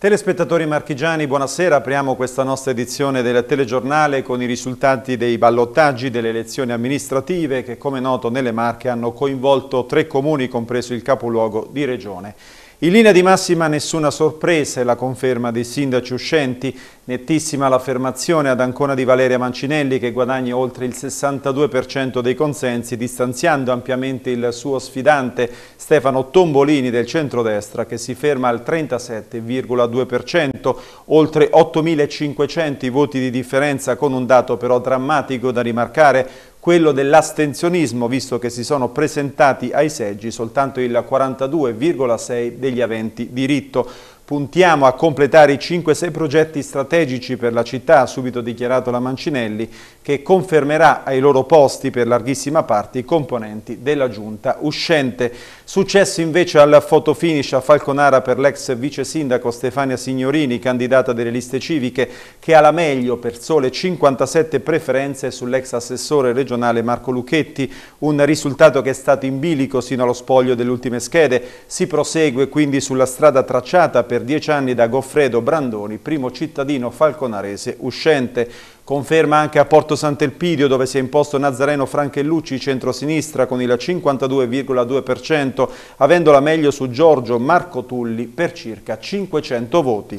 Telespettatori marchigiani, buonasera. Apriamo questa nostra edizione del telegiornale con i risultati dei ballottaggi delle elezioni amministrative che, come noto, nelle Marche hanno coinvolto tre comuni, compreso il capoluogo di regione. In linea di massima nessuna sorpresa è la conferma dei sindaci uscenti, nettissima l'affermazione ad Ancona di Valeria Mancinelli che guadagna oltre il 62% dei consensi distanziando ampiamente il suo sfidante Stefano Tombolini del centrodestra che si ferma al 37,2%, oltre 8.500 i voti di differenza con un dato però drammatico da rimarcare quello dell'astensionismo, visto che si sono presentati ai seggi soltanto il 42,6 degli aventi diritto. Puntiamo a completare i 5-6 progetti strategici per la città, ha subito dichiarato la Mancinelli, che confermerà ai loro posti per larghissima parte i componenti della giunta uscente. Successo invece al fotofinish a Falconara per l'ex vice sindaco Stefania Signorini, candidata delle liste civiche, che ha la meglio per sole 57 preferenze sull'ex assessore regionale Marco Lucchetti, un risultato che è stato in bilico sino allo spoglio delle ultime schede. Si prosegue quindi sulla strada tracciata per dieci anni da Goffredo Brandoni, primo cittadino falconarese uscente. Conferma anche a Porto Sant'Elpidio dove si è imposto Nazareno Francellucci centrosinistra con il 52,2%, avendo la meglio su Giorgio Marco Tulli per circa 500 voti.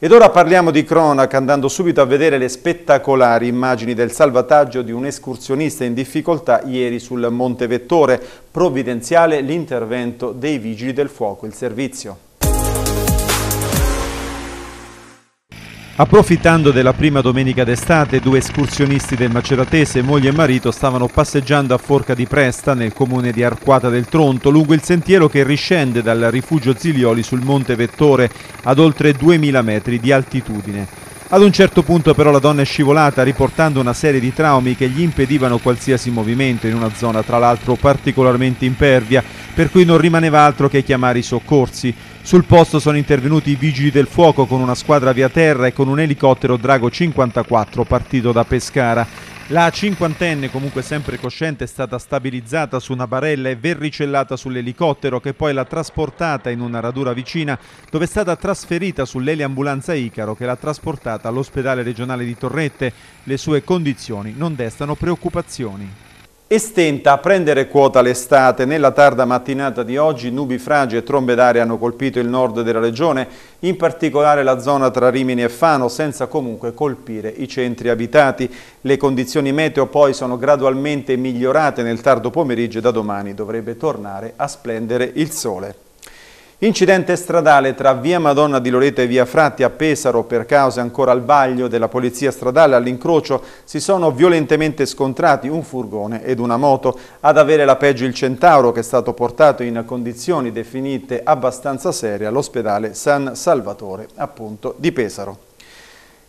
Ed ora parliamo di cronaca andando subito a vedere le spettacolari immagini del salvataggio di un escursionista in difficoltà ieri sul Monte Vettore, provvidenziale l'intervento dei Vigili del Fuoco, il servizio. Approfittando della prima domenica d'estate, due escursionisti del Maceratese, moglie e marito, stavano passeggiando a Forca di Presta, nel comune di Arquata del Tronto, lungo il sentiero che riscende dal rifugio Zilioli sul Monte Vettore ad oltre 2000 metri di altitudine. Ad un certo punto però la donna è scivolata riportando una serie di traumi che gli impedivano qualsiasi movimento in una zona tra l'altro particolarmente impervia, per cui non rimaneva altro che chiamare i soccorsi. Sul posto sono intervenuti i vigili del fuoco con una squadra via terra e con un elicottero Drago 54 partito da Pescara. La cinquantenne, comunque sempre cosciente, è stata stabilizzata su una barella e verricellata sull'elicottero che poi l'ha trasportata in una radura vicina dove è stata trasferita sull'eliambulanza Icaro che l'ha trasportata all'ospedale regionale di Torrette. Le sue condizioni non destano preoccupazioni e stenta a prendere quota l'estate. Nella tarda mattinata di oggi nubi fragi e trombe d'aria hanno colpito il nord della regione, in particolare la zona tra Rimini e Fano, senza comunque colpire i centri abitati. Le condizioni meteo poi sono gradualmente migliorate nel tardo pomeriggio e da domani dovrebbe tornare a splendere il sole. Incidente stradale tra via Madonna di Loreto e via Fratti a Pesaro per cause ancora al vaglio della polizia stradale all'incrocio si sono violentemente scontrati un furgone ed una moto. Ad avere la peggio il Centauro che è stato portato in condizioni definite abbastanza serie all'ospedale San Salvatore appunto di Pesaro.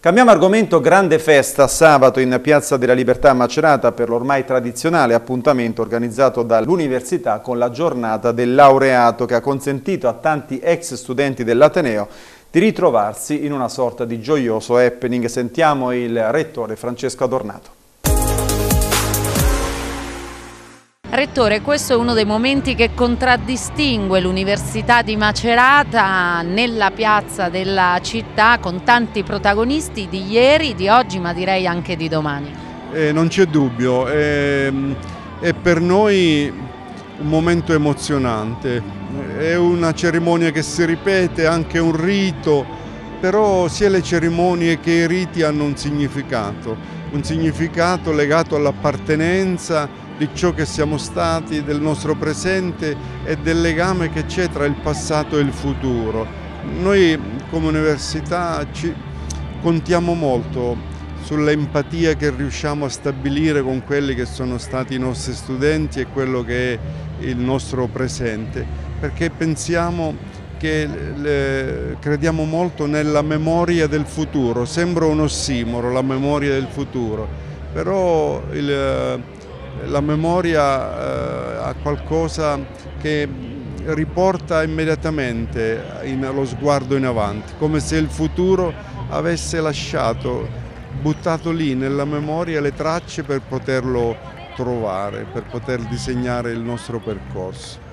Cambiamo argomento, grande festa sabato in Piazza della Libertà a Macerata per l'ormai tradizionale appuntamento organizzato dall'Università con la giornata del laureato che ha consentito a tanti ex studenti dell'Ateneo di ritrovarsi in una sorta di gioioso happening. Sentiamo il rettore Francesco Adornato. Rettore, questo è uno dei momenti che contraddistingue l'Università di Macerata nella piazza della città con tanti protagonisti di ieri, di oggi ma direi anche di domani. Eh, non c'è dubbio, è, ehm, è per noi un momento emozionante, è una cerimonia che si ripete, anche un rito, però sia le cerimonie che i riti hanno un significato, un significato legato all'appartenenza di ciò che siamo stati, del nostro presente e del legame che c'è tra il passato e il futuro. Noi come università ci contiamo molto sull'empatia che riusciamo a stabilire con quelli che sono stati i nostri studenti e quello che è il nostro presente, perché pensiamo che le, crediamo molto nella memoria del futuro, sembra un ossimoro la memoria del futuro, però il, la memoria ha eh, qualcosa che riporta immediatamente in, lo sguardo in avanti, come se il futuro avesse lasciato, buttato lì nella memoria le tracce per poterlo trovare, per poter disegnare il nostro percorso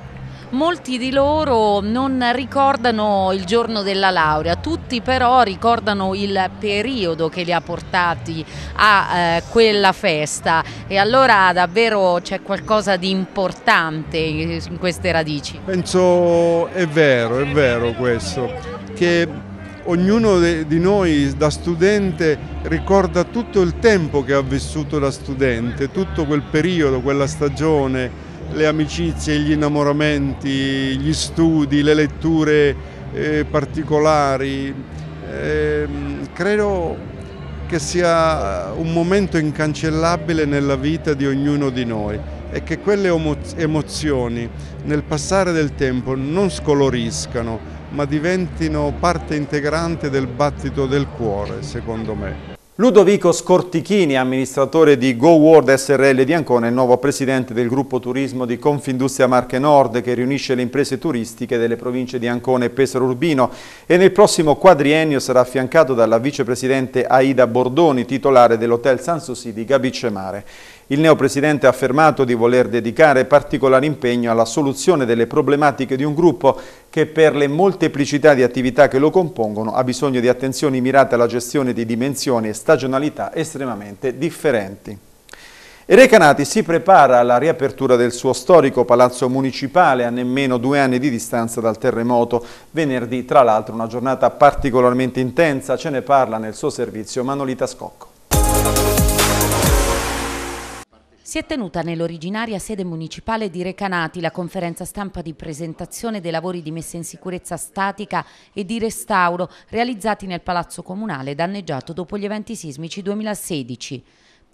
molti di loro non ricordano il giorno della laurea, tutti però ricordano il periodo che li ha portati a eh, quella festa e allora davvero c'è qualcosa di importante in queste radici. Penso è vero, è vero questo, che ognuno di noi da studente ricorda tutto il tempo che ha vissuto da studente, tutto quel periodo, quella stagione, le amicizie, gli innamoramenti, gli studi, le letture eh, particolari. Eh, credo che sia un momento incancellabile nella vita di ognuno di noi e che quelle emozioni nel passare del tempo non scoloriscano ma diventino parte integrante del battito del cuore, secondo me. Ludovico Scortichini, amministratore di Go World SRL di Ancona, è il nuovo presidente del gruppo turismo di Confindustria Marche Nord che riunisce le imprese turistiche delle province di Ancona e Pesaro Urbino e nel prossimo quadriennio sarà affiancato dalla vicepresidente Aida Bordoni, titolare dell'Hotel Sanssouci di Gabicemare. Il neopresidente ha affermato di voler dedicare particolare impegno alla soluzione delle problematiche di un gruppo che per le molteplicità di attività che lo compongono ha bisogno di attenzioni mirate alla gestione di dimensioni e stagionalità estremamente differenti. E Recanati si prepara alla riapertura del suo storico palazzo municipale a nemmeno due anni di distanza dal terremoto. Venerdì, tra l'altro, una giornata particolarmente intensa, ce ne parla nel suo servizio Manolita Scocco. Si è tenuta nell'originaria sede municipale di Recanati la conferenza stampa di presentazione dei lavori di messa in sicurezza statica e di restauro realizzati nel Palazzo Comunale danneggiato dopo gli eventi sismici 2016.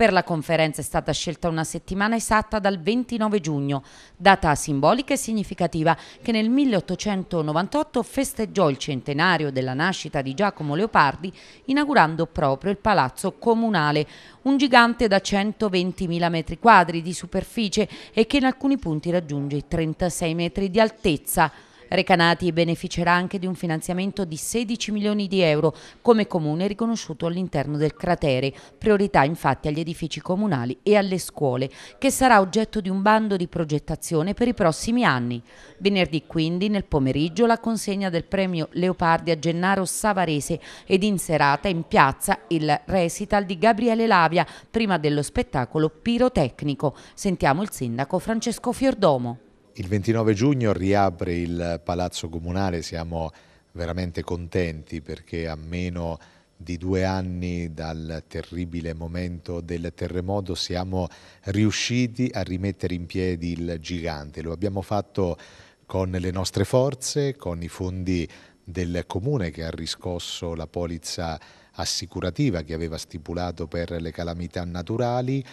Per la conferenza è stata scelta una settimana esatta dal 29 giugno, data simbolica e significativa che nel 1898 festeggiò il centenario della nascita di Giacomo Leopardi inaugurando proprio il Palazzo Comunale, un gigante da 120.000 metri quadri di superficie e che in alcuni punti raggiunge i 36 metri di altezza. Recanati beneficerà anche di un finanziamento di 16 milioni di euro come comune riconosciuto all'interno del cratere, priorità infatti agli edifici comunali e alle scuole, che sarà oggetto di un bando di progettazione per i prossimi anni. Venerdì quindi nel pomeriggio la consegna del premio Leopardi a Gennaro Savarese ed in serata in piazza il recital di Gabriele Lavia prima dello spettacolo pirotecnico. Sentiamo il sindaco Francesco Fiordomo. Il 29 giugno riapre il Palazzo Comunale, siamo veramente contenti perché a meno di due anni dal terribile momento del terremoto siamo riusciti a rimettere in piedi il gigante. Lo abbiamo fatto con le nostre forze, con i fondi del comune che ha riscosso la polizza assicurativa che aveva stipulato per le calamità naturali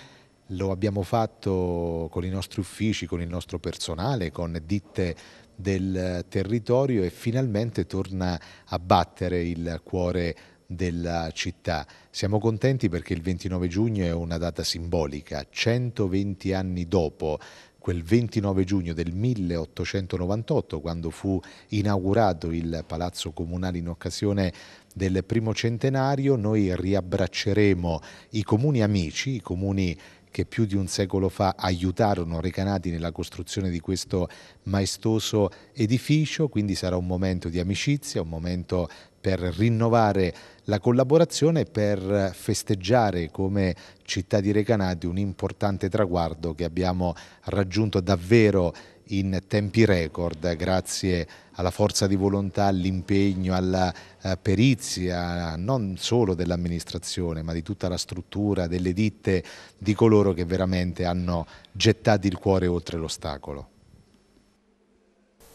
lo abbiamo fatto con i nostri uffici, con il nostro personale, con ditte del territorio e finalmente torna a battere il cuore della città. Siamo contenti perché il 29 giugno è una data simbolica, 120 anni dopo quel 29 giugno del 1898 quando fu inaugurato il Palazzo Comunale in occasione del primo centenario, noi riabbracceremo i comuni amici, i comuni che più di un secolo fa aiutarono Recanati nella costruzione di questo maestoso edificio, quindi sarà un momento di amicizia, un momento per rinnovare la collaborazione e per festeggiare come città di Recanati un importante traguardo che abbiamo raggiunto davvero in tempi record grazie alla forza di volontà, all'impegno, alla eh, perizia non solo dell'amministrazione ma di tutta la struttura, delle ditte, di coloro che veramente hanno gettato il cuore oltre l'ostacolo.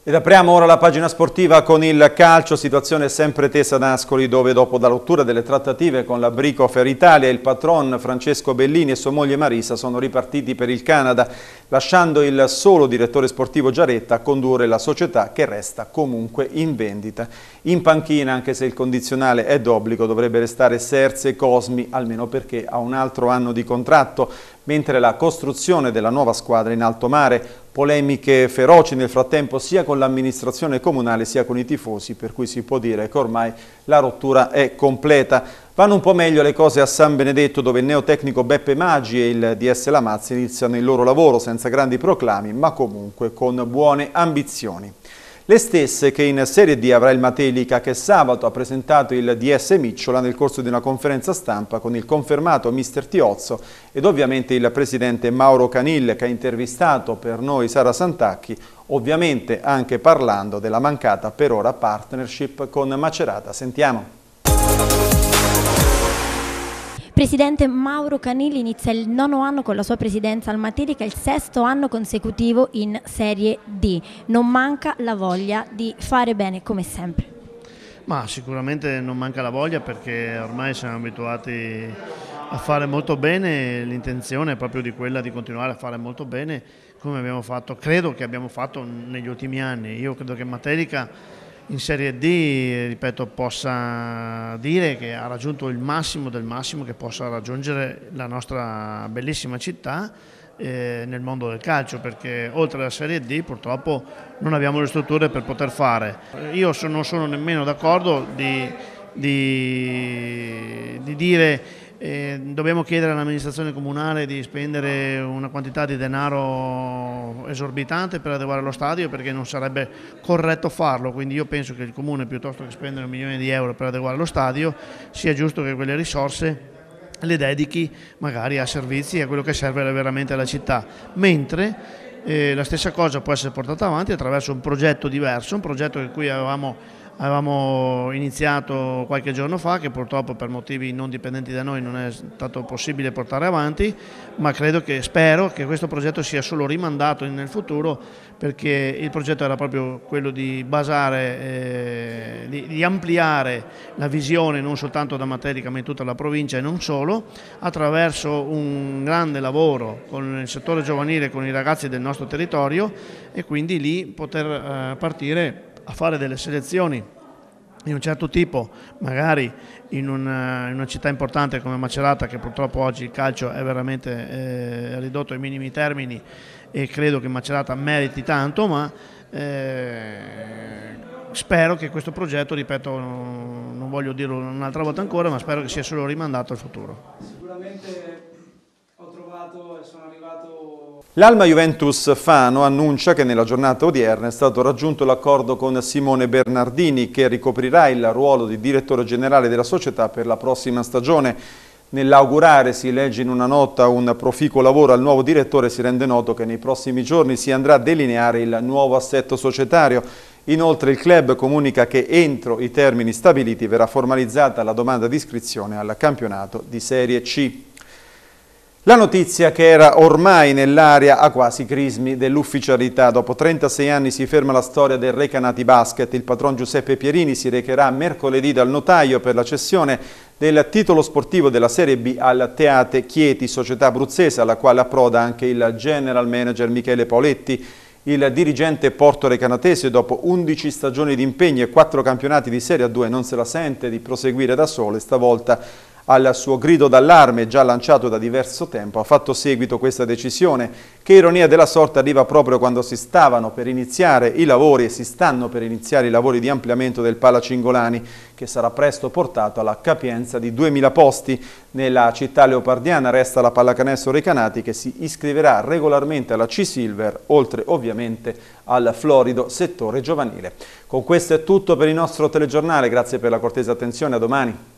Ed apriamo ora la pagina sportiva con il calcio, situazione sempre tesa ad Ascoli dove dopo la rottura delle trattative con la Bricofer Italia il patron Francesco Bellini e sua moglie Marisa sono ripartiti per il Canada lasciando il solo direttore sportivo Giaretta a condurre la società che resta comunque in vendita. In panchina anche se il condizionale è d'obbligo dovrebbe restare Serse Cosmi almeno perché ha un altro anno di contratto mentre la costruzione della nuova squadra in alto mare. Polemiche feroci nel frattempo sia con l'amministrazione comunale sia con i tifosi, per cui si può dire che ormai la rottura è completa. Vanno un po' meglio le cose a San Benedetto, dove il neotecnico Beppe Maggi e il DS Lamazzi iniziano il loro lavoro senza grandi proclami, ma comunque con buone ambizioni. Le stesse che in Serie D avrà il Matelica che sabato ha presentato il DS Micciola nel corso di una conferenza stampa con il confermato mister Tiozzo ed ovviamente il presidente Mauro Canil che ha intervistato per noi Sara Santacchi, ovviamente anche parlando della mancata per ora partnership con Macerata. Sentiamo presidente Mauro Canilli inizia il nono anno con la sua presidenza al Materi che è il sesto anno consecutivo in Serie D. Non manca la voglia di fare bene come sempre. Ma sicuramente non manca la voglia perché ormai siamo abituati a fare molto bene, l'intenzione è proprio di quella di continuare a fare molto bene come abbiamo fatto, credo che abbiamo fatto negli ultimi anni. Io credo che Materica in Serie D ripeto, possa dire che ha raggiunto il massimo del massimo che possa raggiungere la nostra bellissima città eh, nel mondo del calcio perché oltre alla Serie D purtroppo non abbiamo le strutture per poter fare. Io non sono nemmeno d'accordo di, di, di dire eh, dobbiamo chiedere all'amministrazione comunale di spendere una quantità di denaro esorbitante per adeguare lo stadio perché non sarebbe corretto farlo, quindi io penso che il comune piuttosto che spendere un milione di euro per adeguare lo stadio sia giusto che quelle risorse le dedichi magari a servizi e a quello che serve veramente alla città, mentre eh, la stessa cosa può essere portata avanti attraverso un progetto diverso, un progetto che qui avevamo avevamo iniziato qualche giorno fa che purtroppo per motivi non dipendenti da noi non è stato possibile portare avanti ma credo che spero che questo progetto sia solo rimandato nel futuro perché il progetto era proprio quello di basare eh, di, di, ampliare la visione non soltanto da Materica ma in tutta la provincia e non solo attraverso un grande lavoro con il settore giovanile con i ragazzi del nostro territorio e quindi lì poter eh, partire a fare delle selezioni di un certo tipo, magari in una, eh, in una, città importante come Macerata, che purtroppo oggi il calcio è veramente eh, ridotto ai minimi termini e credo che Macerata meriti tanto, ma eh, spero che questo progetto, ripeto, non voglio dirlo un'altra volta ancora, ma spero che sia solo rimandato al futuro. L'Alma Juventus Fano annuncia che nella giornata odierna è stato raggiunto l'accordo con Simone Bernardini che ricoprirà il ruolo di direttore generale della società per la prossima stagione. Nell'augurare, si legge in una nota, un proficuo lavoro al nuovo direttore si rende noto che nei prossimi giorni si andrà a delineare il nuovo assetto societario. Inoltre il club comunica che entro i termini stabiliti verrà formalizzata la domanda di iscrizione al campionato di Serie C. La notizia che era ormai nell'aria a quasi crismi dell'ufficialità. Dopo 36 anni si ferma la storia del Recanati Basket. Il patron Giuseppe Pierini si recherà mercoledì dal notaio per la cessione del titolo sportivo della Serie B al Teate Chieti, società abruzzese alla quale approda anche il general manager Michele Paoletti. Il dirigente Porto Recanatese dopo 11 stagioni di impegno e 4 campionati di Serie A2 non se la sente di proseguire da sole, stavolta al suo grido d'allarme, già lanciato da diverso tempo, ha fatto seguito questa decisione, che ironia della sorte arriva proprio quando si stavano per iniziare i lavori e si stanno per iniziare i lavori di ampliamento del Palacingolani, che sarà presto portato alla capienza di 2.000 posti. Nella città leopardiana resta la pallacanestro Recanati, che si iscriverà regolarmente alla C-Silver, oltre ovviamente al florido settore giovanile. Con questo è tutto per il nostro telegiornale, grazie per la cortesa attenzione, a domani.